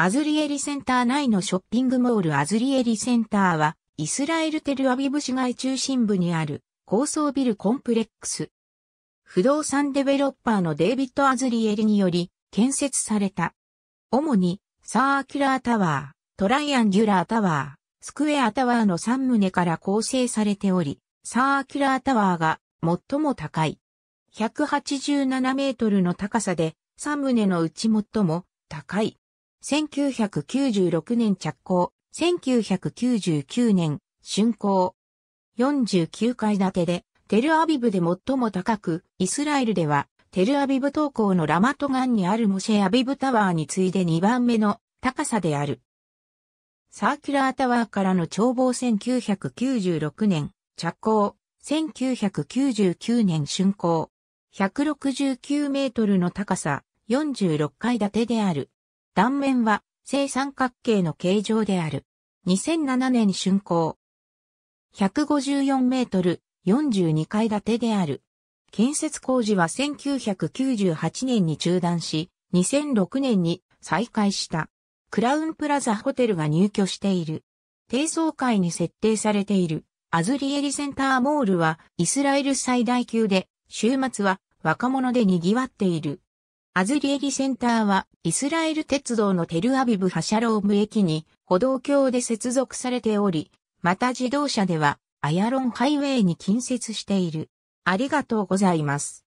アズリエリセンター内のショッピングモールアズリエリセンターは、イスラエルテルアビブ市街中心部にある高層ビルコンプレックス。不動産デベロッパーのデイビッド・アズリエリにより建設された。主にサーキュラータワー、トライアンギュラータワー、スクエアタワーの3棟から構成されており、サーキュラータワーが最も高い。187メートルの高さで3棟のうち最も高い。1996年着工、1999年、竣工。49階建てで、テルアビブで最も高く、イスラエルでは、テルアビブ東港のラマトガンにあるモシェアビブタワーに次いで2番目の高さである。サーキュラータワーからの眺望1996年、着工、1999年竣工。169メートルの高さ、46階建てである。断面は正三角形の形状である。2007年竣工。154メートル、42階建てである。建設工事は1998年に中断し、2006年に再開した。クラウンプラザホテルが入居している。低層階に設定されているアズリエリセンターモールはイスラエル最大級で、週末は若者で賑わっている。アズリエリセンターは、イスラエル鉄道のテルアビブ・ハシャローム駅に、歩道橋で接続されており、また自動車では、アヤロンハイウェイに近接している。ありがとうございます。